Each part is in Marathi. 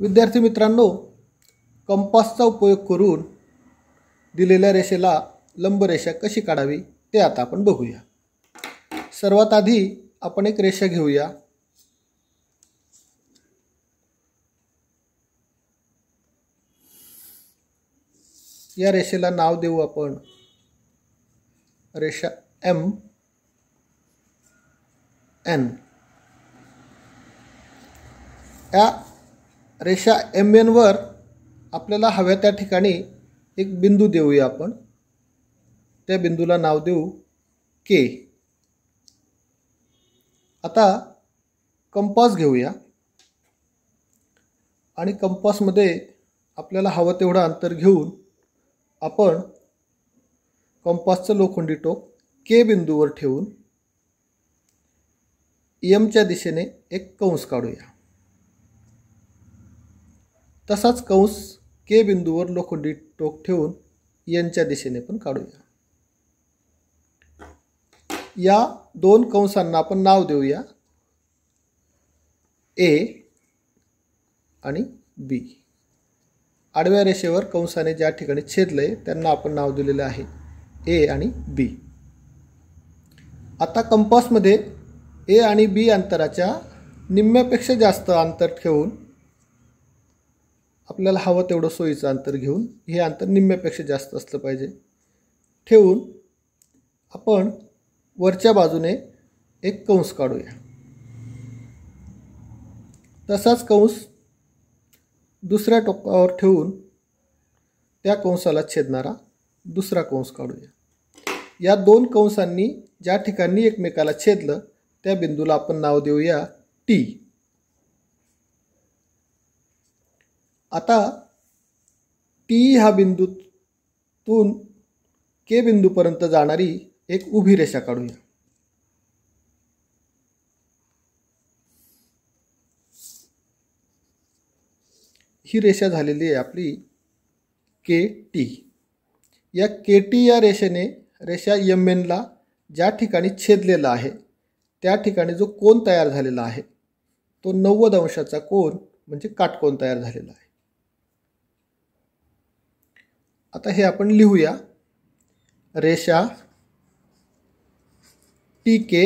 विद्यार्थी मित्रांनो कंपासचा उपयोग करून दिलेल्या रेषेला लंब रेषा कशी काढावी ते आता आपण बघूया सर्वात आधी आपण एक रेषा घेऊया या रेषेला नाव देऊ आपण रेषा एम एन या रेषा एम एनवर आपल्याला हव्या त्या ठिकाणी एक बिंदू देऊया आपण त्या बिंदूला नाव देऊ के आता कंपास घेऊया आणि कंपासमध्ये आपल्याला हवं तेवढं अंतर घेऊन आपण कंपासचं लोखंडी टोक के बिंदूवर ठेवून यमच्या दिशेने एक कंस काढूया तसाच कंस के बिंदूवर लोखंडी टोक ठेवून यांच्या दिशेने पण काढूया या दोन कंसांना आपण नाव देऊया ए आणि बी आडव्या रेषेवर कंसाने ज्या ठिकाणी छेदलंय त्यांना आपण नाव दिलेलं आहे ए आणि बी आता कंपासमध्ये ए आणि बी अंतराच्या निम्म्यापेक्षा जास्त अंतर ठेवून आपल्याला हवं तेवढं सोयीचं अंतर घेऊन हे अंतर निम्म्यापेक्षा जास्त असलं पाहिजे ठेवून आपण वरच्या बाजूने एक कंस काढूया तसाच कंस दुसऱ्या टोकावर ठेवून त्या कंसाला छेदणारा दुसरा कंस काढूया या दोन कंसांनी ज्या ठिकाणी एकमेकाला छेदलं त्या बिंदूला आपण नाव देऊया टी आता टी हा बिंदूतून के बिंदूपर्यंत जाणारी एक उभी रेषा काढूया ही रेषा झालेली आहे आपली के टी या के टी या रेषेने रेषा यम एनला ज्या ठिकाणी छेदलेला आहे त्या ठिकाणी जो कोन तयार झालेला आहे तो नव्वद अंशाचा कोण म्हणजे काटकोण तयार झालेला आहे आता हे आपण लिहूया रेषा टी के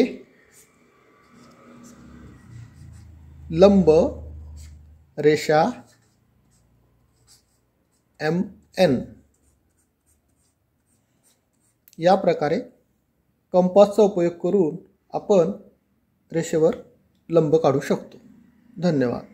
लंब रेषा एम एन या प्रकारे कंपासचा उपयोग करून आपण रेषेवर लंब काढू शकतो धन्यवाद